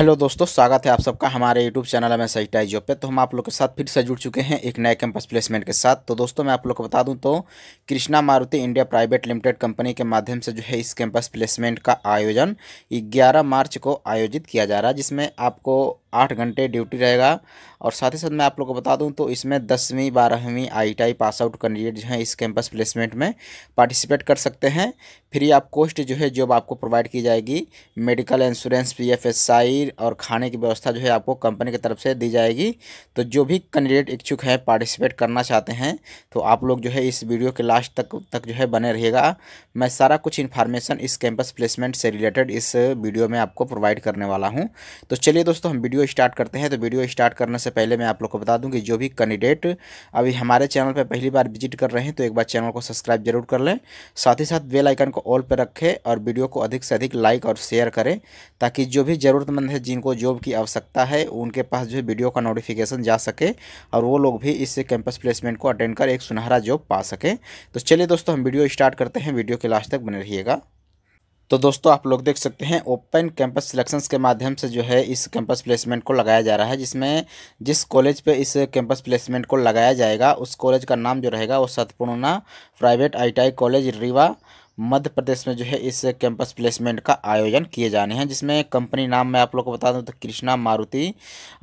hello दोस्तों स्वागत है आप सबका हमारे यूट्यूब चैनल में सही टाइज पे तो हम आप लोग के साथ फिर से जुड़ चुके हैं एक नए कैंपस प्लेसमेंट के साथ तो दोस्तों मैं आप लोग को बता दूं तो Krishna Maruti India private limited company के माध्यम से जो है इस कैंपस प्लेसमेंट का आयोजन 11 मार्च को आयोजित किया जा रहा है जिसमें आपको आठ घंटे ड्यूटी रहेगा और साथ ही साथ मैं आप लोग को बता दूं तो इसमें दसवीं बारहवीं आईटीआई पास आउट कैंडिडेट जो हैं इस कैंपस प्लेसमेंट में पार्टिसिपेट कर सकते हैं फ्री आप कोस्ट जो है जॉब आपको प्रोवाइड की जाएगी medical insurance P F E S I खाने की व्यवस्था जो है आपको कंपनी की तरफ से दी जाएगी तो जो भी कैंडिडेट इच्छुक हैं पार्टिसिपेट करना चाहते हैं तो आप लोग जो है इस वीडियो के लास्ट तक तक जो है बने रहेगा मैं सारा कुछ इन्फॉर्मेशन इस कैंपस प्लेसमेंट से रिलेटेड इस वीडियो में आपको प्रोवाइड करने वाला हूँ तो चलिए दोस्तों हम वीडियो वीडियो स्टार्ट करते हैं तो वीडियो स्टार्ट करने से पहले मैं आप लोग को बता दूं कि जो भी कैंडिडेट अभी हमारे चैनल पर पहली बार विजिट कर रहे हैं तो एक बार चैनल को सब्सक्राइब जरूर कर लें साथ ही साथ बेल आइकन को ऑल पर रखें और वीडियो को अधिक से अधिक लाइक और शेयर करें ताकि जो भी ज़रूरतमंद है जिनको जॉब की आवश्यकता है उनके पास जो वीडियो का नोटिफिकेशन जा सके और वो लोग भी इस कैंपस प्लेसमेंट को अटेंड कर एक सुनहरा जॉब पा सकें तो चलिए दोस्तों हम वीडियो स्टार्ट करते हैं वीडियो के लास्ट तक बने रहिएगा तो दोस्तों आप लोग देख सकते हैं ओपन कैंपस सिलेक्शंस के माध्यम से जो है इस कैंपस प्लेसमेंट को लगाया जा रहा है जिसमें जिस कॉलेज पे इस कैंपस प्लेसमेंट को लगाया जाएगा उस कॉलेज का नाम जो रहेगा वो Satpurna private I college Rewa Madhya Pradesh में जो है इस कैंपस प्लेसमेंट का आयोजन किए जाने हैं जिसमें कंपनी नाम मैं आप लोग को बता दूं तो Krishna Maruti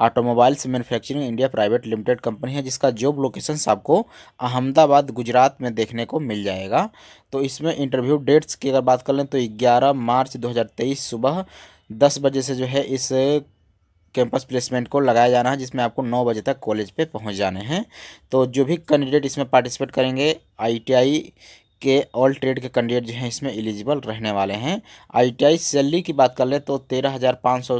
automobiles manufacturing India private limited company है जिसका जॉब लोकेशन आपको अहमदाबाद गुजरात में देखने को मिल जाएगा तो इसमें इंटरव्यू डेट्स की अगर बात कर लें तो ग्यारह मार्च दो सुबह दस बजे से जो है इस कैंपस प्लेसमेंट को लगाया जाना है जिसमें आपको नौ बजे तक कॉलेज पे पहुंच जाने हैं तो जो भी कैंडिडेट इसमें पार्टिसिपेट करेंगे आईटीआई के ऑल ट्रेड के कैंडिडेट जो हैं इसमें एलिजिबल रहने वाले हैं आईटीआई सैलरी की बात कर ले तो तेरह हज़ार पाँच सौ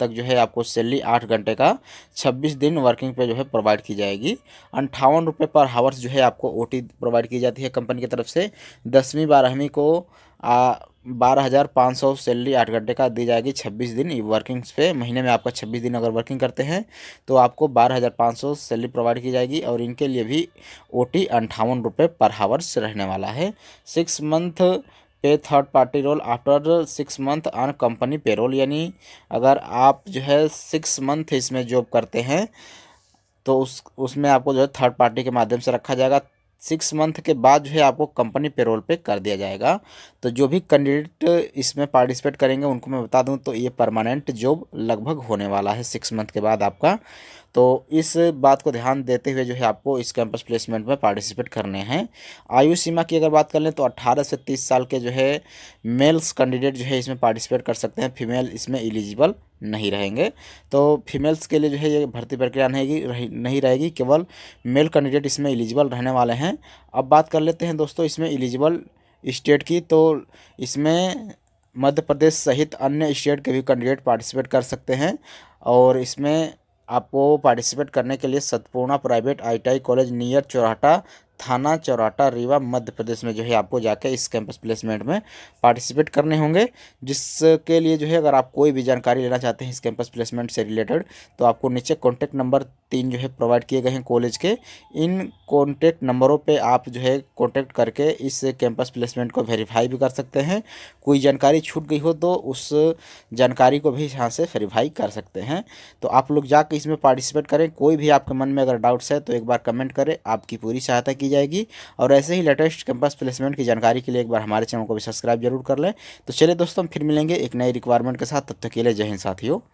तक जो है आपको सैलरी आठ घंटे का छब्बीस दिन वर्किंग पे जो है प्रोवाइड की जाएगी अंठावन रुपये पर हावर्स जो है आपको ओटी प्रोवाइड की जाती है कंपनी की तरफ से दसवीं बारहवीं को आ, बारह हज़ार पाँच सौ सैलरी आठ घंटे का दी जाएगी छब्बीस दिन वर्किंग्स पे महीने में आपका छब्बीस दिन अगर वर्किंग करते हैं तो आपको बारह हज़ार पाँच सौ सैलरी प्रोवाइड की जाएगी और इनके लिए भी ओ टी अंठावन रुपये पर हावर्स रहने वाला है सिक्स मंथ पे third party roll after six month on company payroll यानी अगर आप जो है सिक्स मंथ इसमें जॉब करते हैं तो उस उसमें आपको जो है थर्ड पार्टी के माध्यम से रखा जाएगा सिक्स मंथ के बाद जो है आपको कंपनी पेरोल पे कर दिया जाएगा तो जो भी कैंडिडेट इसमें पार्टिसिपेट करेंगे उनको मैं बता दूं तो ये परमानेंट जॉब लगभग होने वाला है सिक्स मंथ के बाद आपका तो इस बात को ध्यान देते हुए जो है आपको इस कैंपस प्लेसमेंट में पार्टिसिपेट करने हैं आयु सीमा की अगर बात कर लें तो अट्ठारह से तीस साल के जो है मेल्स कैंडिडेट जो है इसमें पार्टिसिपेट कर सकते हैं फीमेल इसमें एलिजिबल नहीं रहेंगे तो फीमेल्स के लिए जो है ये भर्ती प्रक्रिया नहीं नहीं रहेगी केवल मेल कैंडिडेट इसमें एलिजिबल रहने वाले हैं अब बात कर लेते हैं दोस्तों इसमें एलिजिबल स्टेट की तो इसमें मध्य प्रदेश सहित अन्य स्टेट के भी कैंडिडेट पार्टिसिपेट कर सकते हैं और इसमें आपको पार्टिसिपेट करने के लिए Satpurna private ITI college near Chaurata थाना चौराटा रीवा मध्य प्रदेश में जो है आपको जाकर इस कैंपस प्लेसमेंट में पार्टिसिपेट करने होंगे जिसके लिए जो है अगर आप कोई भी जानकारी लेना चाहते हैं इस कैंपस प्लेसमेंट से रिलेटेड तो आपको नीचे कॉन्टैक्ट नंबर तीन जो है प्रोवाइड किए गए हैं कॉलेज के इन कॉन्टैक्ट नंबरों पे आप जो है कॉन्टैक्ट करके इस कैंपस प्लेसमेंट को वेरीफाई भी कर सकते हैं कोई जानकारी छूट गई हो तो उस जानकारी को भी यहाँ से वेरीफाई कर सकते हैं तो आप लोग जाकर इसमें पार्टिसिपेट करें कोई भी आपके मन में अगर डाउट्स है तो एक बार कमेंट करें आपकी पूरी सहायता की जाएगी और ऐसे ही लेटेस्ट कैंपस प्लेसमेंट की जानकारी के लिए एक बार हमारे चैनल को भी सब्सक्राइब जरूर कर लें तो चलिए दोस्तों हम फिर मिलेंगे एक नए रिक्वायरमेंट के साथ तब तक के लिए जय हिंद साथियों